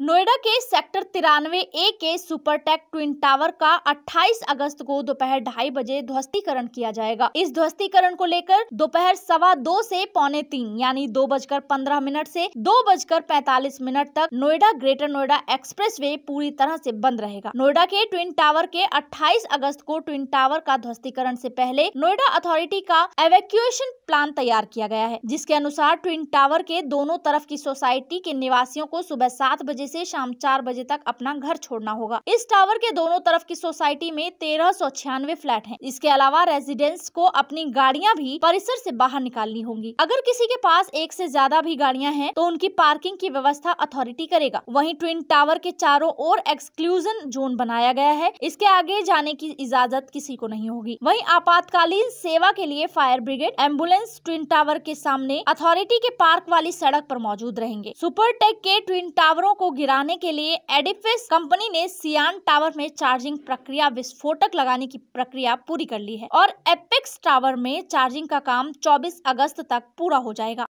नोएडा के सेक्टर तिरानवे ए के सुपरटेक ट्विन टावर का 28 अगस्त को दोपहर ढाई बजे ध्वस्तीकरण किया जाएगा इस ध्वस्तीकरण को लेकर दोपहर सवा दो से पौने तीन यानी दो बजकर पंद्रह मिनट से दो बजकर पैतालीस मिनट तक नोएडा ग्रेटर नोएडा एक्सप्रेसवे पूरी तरह से बंद रहेगा नोएडा के ट्विन टावर के अट्ठाईस अगस्त को ट्विन टावर का ध्वस्तीकरण ऐसी पहले नोएडा अथॉरिटी का एवेक्यूएशन प्लान तैयार किया गया है जिसके अनुसार ट्विन टावर के दोनों तरफ की सोसाइटी के निवासियों को सुबह सात बजे से शाम चार बजे तक अपना घर छोड़ना होगा इस टावर के दोनों तरफ की सोसाइटी में तेरह सौ छियानवे फ्लैट है इसके अलावा रेजिडेंट्स को अपनी गाड़ियाँ भी परिसर से बाहर निकालनी होंगी अगर किसी के पास एक से ज्यादा भी गाड़ियाँ हैं तो उनकी पार्किंग की व्यवस्था अथॉरिटी करेगा वही ट्विन टावर के चारों ओर एक्सक्लूजन जोन बनाया गया है इसके आगे जाने की इजाजत किसी को नहीं होगी वही आपातकालीन सेवा के लिए fire brigade ambulance twin tower के सामने अथॉरिटी के पार्क वाली सड़क पर मौजूद रहेंगे सुपर टेक के ट्विन टावरों को गिराने के लिए एडिफिस कंपनी ने सियान टावर में चार्जिंग प्रक्रिया विस्फोटक लगाने की प्रक्रिया पूरी कर ली है और एपेक्स टावर में चार्जिंग का काम 24 अगस्त तक पूरा हो जाएगा